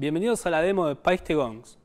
Bienvenidos a la demo de Paiste Gongs.